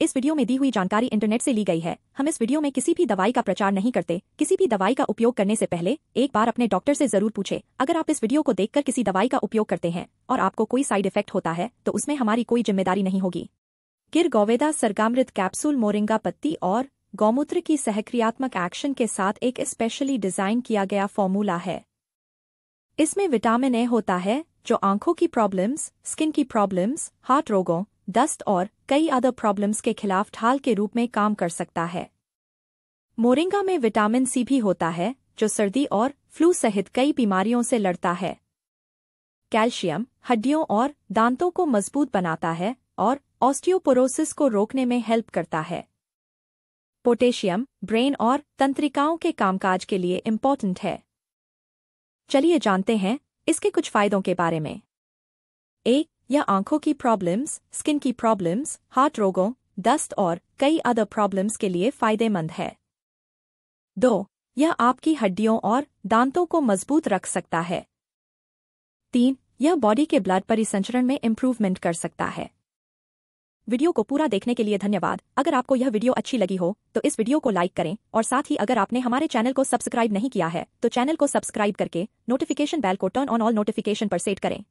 इस वीडियो में दी हुई जानकारी इंटरनेट से ली गई है हम इस वीडियो में किसी भी दवाई का प्रचार नहीं करते किसी भी दवाई का उपयोग करने से पहले एक बार अपने डॉक्टर से जरूर पूछे अगर आप इस वीडियो को देखकर किसी दवाई का उपयोग करते हैं और आपको कोई साइड इफेक्ट होता है तो उसमें हमारी कोई जिम्मेदारी नहीं होगी गिर गौवेदा सरगामृत कैप्सूल मोरिंगा पत्ती और गौमूत्र की सहक्रियात्मक एक्शन के साथ एक स्पेशली डिजाइन किया गया फॉर्मूला है इसमें विटामिन ए होता है जो आंखों की प्रॉब्लम्स स्किन की प्रॉब्लम्स हार्ट रोगों दस्त और कई अदर प्रॉब्लम्स के खिलाफ ढाल के रूप में काम कर सकता है मोरिंगा में विटामिन सी भी होता है जो सर्दी और फ्लू सहित कई बीमारियों से लड़ता है कैल्शियम हड्डियों और दांतों को मजबूत बनाता है और ऑस्टियोपोरोसिस को रोकने में हेल्प करता है पोटेशियम ब्रेन और तंत्रिकाओं के कामकाज के लिए इम्पोर्टेंट है चलिए जानते हैं इसके कुछ फायदों के बारे में एक यह आंखों की प्रॉब्लम्स स्किन की प्रॉब्लम्स हार्ट रोगों दस्त और कई अदर प्रॉब्लम्स के लिए फायदेमंद है दो यह आपकी हड्डियों और दांतों को मजबूत रख सकता है तीन यह बॉडी के ब्लड परिसंचरण में इम्प्रूवमेंट कर सकता है वीडियो को पूरा देखने के लिए धन्यवाद अगर आपको यह वीडियो अच्छी लगी हो तो इस वीडियो को लाइक करें और साथ ही अगर आपने हमारे चैनल को सब्सक्राइब नहीं किया है तो चैनल को सब्सक्राइब करके नोटिफिकेशन बेल को टर्न ऑन ऑल नोटिफिकेशन पर सेट करें